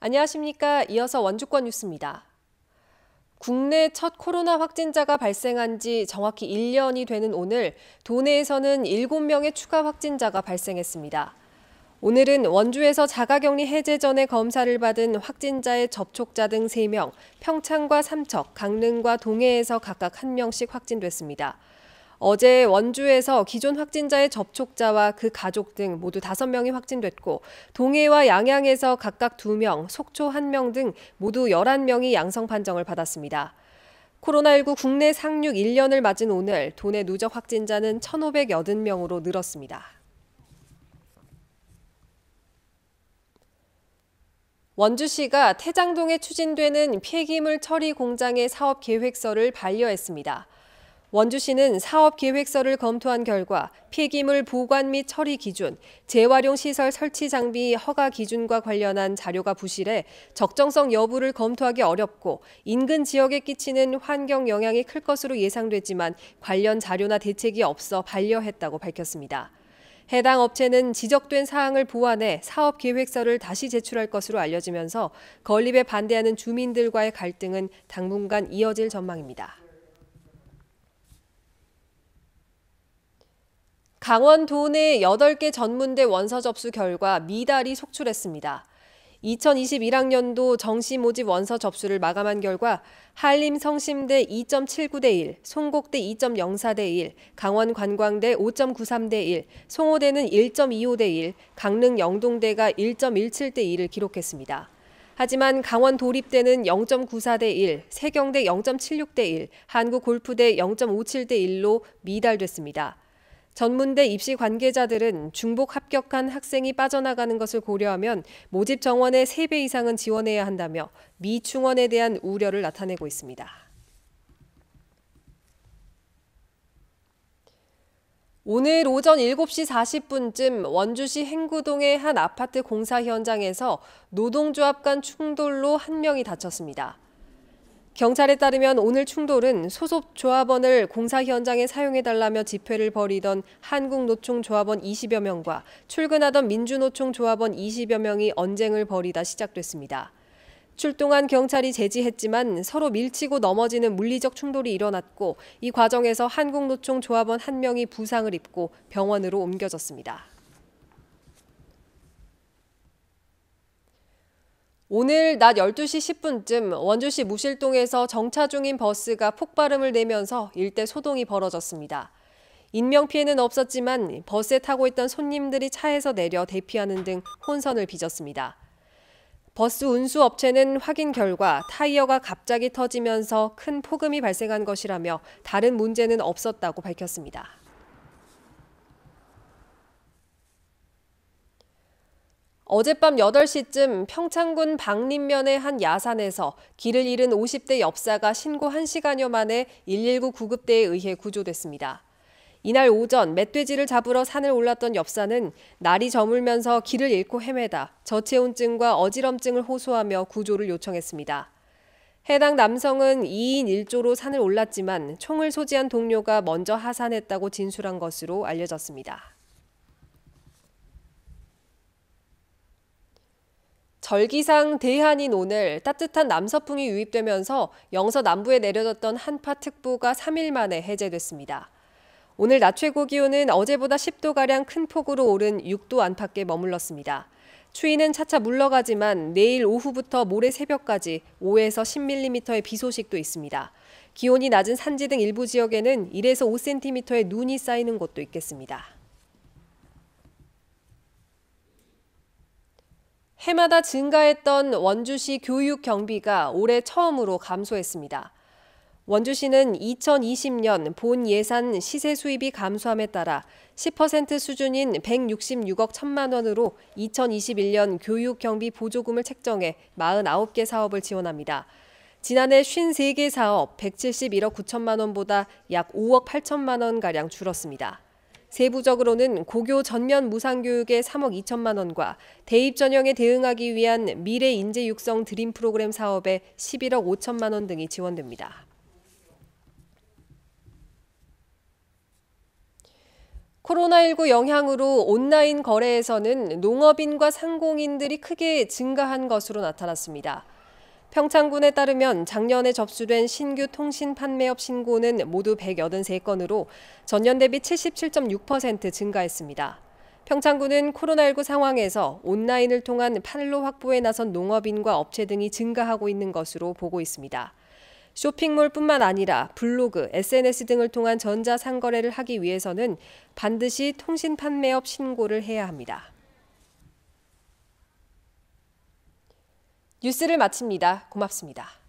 안녕하십니까. 이어서 원주권 뉴스입니다. 국내 첫 코로나 확진자가 발생한 지 정확히 1년이 되는 오늘 도내에서는 7명의 추가 확진자가 발생했습니다. 오늘은 원주에서 자가격리 해제 전에 검사를 받은 확진자의 접촉자 등 3명, 평창과 삼척, 강릉과 동해에서 각각 1명씩 확진됐습니다. 어제 원주에서 기존 확진자의 접촉자와 그 가족 등 모두 5명이 확진됐고 동해와 양양에서 각각 2명, 속초 1명 등 모두 11명이 양성 판정을 받았습니다. 코로나19 국내 상륙 1년을 맞은 오늘 도내 누적 확진자는 1,580명으로 늘었습니다. 원주시가 태장동에 추진되는 폐기물 처리 공장의 사업 계획서를 반려했습니다. 원주시는 사업계획서를 검토한 결과 폐기물 보관 및 처리 기준, 재활용 시설 설치 장비 허가 기준과 관련한 자료가 부실해 적정성 여부를 검토하기 어렵고 인근 지역에 끼치는 환경 영향이 클 것으로 예상됐지만 관련 자료나 대책이 없어 반려했다고 밝혔습니다. 해당 업체는 지적된 사항을 보완해 사업 계획서를 다시 제출할 것으로 알려지면서 건립에 반대하는 주민들과의 갈등은 당분간 이어질 전망입니다. 강원 도내 8개 전문대 원서 접수 결과 미달이 속출했습니다. 2021학년도 정시 모집 원서 접수를 마감한 결과 한림 성심대 2.79대 1, 송곡대 2.04대 1, 강원 관광대 5.93대 1, 송호대는 1.25대 1, 강릉 영동대가 1.17대 1을 기록했습니다. 하지만 강원 도립대는 0.94대 1, 세경대 0.76대 1, 한국골프대 0.57대 1로 미달됐습니다. 전문대 입시 관계자들은 중복 합격한 학생이 빠져나가는 것을 고려하면 모집 정원의 3배 이상은 지원해야 한다며 미충원에 대한 우려를 나타내고 있습니다. 오늘 오전 7시 40분쯤 원주시 행구동의 한 아파트 공사 현장에서 노동조합 간 충돌로 한 명이 다쳤습니다. 경찰에 따르면 오늘 충돌은 소속 조합원을 공사 현장에 사용해달라며 집회를 벌이던 한국노총 조합원 20여 명과 출근하던 민주노총 조합원 20여 명이 언쟁을 벌이다 시작됐습니다. 출동한 경찰이 제지했지만 서로 밀치고 넘어지는 물리적 충돌이 일어났고 이 과정에서 한국노총 조합원 한 명이 부상을 입고 병원으로 옮겨졌습니다. 오늘 낮 12시 10분쯤 원주시 무실동에서 정차 중인 버스가 폭발음을 내면서 일대 소동이 벌어졌습니다. 인명피해는 없었지만 버스에 타고 있던 손님들이 차에서 내려 대피하는 등 혼선을 빚었습니다. 버스 운수업체는 확인 결과 타이어가 갑자기 터지면서 큰 폭음이 발생한 것이라며 다른 문제는 없었다고 밝혔습니다. 어젯밤 8시쯤 평창군 박린면의 한 야산에서 길을 잃은 50대 엽사가 신고 1시간여 만에 119 구급대에 의해 구조됐습니다. 이날 오전 멧돼지를 잡으러 산을 올랐던 엽사는 날이 저물면서 길을 잃고 헤매다 저체온증과 어지럼증을 호소하며 구조를 요청했습니다. 해당 남성은 2인 1조로 산을 올랐지만 총을 소지한 동료가 먼저 하산했다고 진술한 것으로 알려졌습니다. 절기상 대한인 오늘 따뜻한 남서풍이 유입되면서 영서 남부에 내려졌던 한파특보가 3일 만에 해제됐습니다. 오늘 낮 최고 기온은 어제보다 10도가량 큰 폭으로 오른 6도 안팎에 머물렀습니다. 추위는 차차 물러가지만 내일 오후부터 모레 새벽까지 5에서 10mm의 비 소식도 있습니다. 기온이 낮은 산지 등 일부 지역에는 1에서 5cm의 눈이 쌓이는 곳도 있겠습니다. 해마다 증가했던 원주시 교육 경비가 올해 처음으로 감소했습니다. 원주시는 2020년 본 예산 시세 수입이 감소함에 따라 10% 수준인 166억 1천만 원으로 2021년 교육 경비 보조금을 책정해 49개 사업을 지원합니다. 지난해 53개 사업 171억 9천만 원보다 약 5억 8천만 원가량 줄었습니다. 세부적으로는 고교 전면 무상교육의 3억 2천만 원과 대입 전형에 대응하기 위한 미래 인재 육성 드림 프로그램 사업에 11억 5천만 원 등이 지원됩니다. 코로나19 영향으로 온라인 거래에서는 농업인과 상공인들이 크게 증가한 것으로 나타났습니다. 평창군에 따르면 작년에 접수된 신규 통신 판매업 신고는 모두 183건으로 전년 대비 77.6% 증가했습니다. 평창군은 코로나19 상황에서 온라인을 통한 판로 확보에 나선 농업인과 업체 등이 증가하고 있는 것으로 보고 있습니다. 쇼핑몰뿐만 아니라 블로그, SNS 등을 통한 전자상거래를 하기 위해서는 반드시 통신 판매업 신고를 해야 합니다. 뉴스를 마칩니다. 고맙습니다.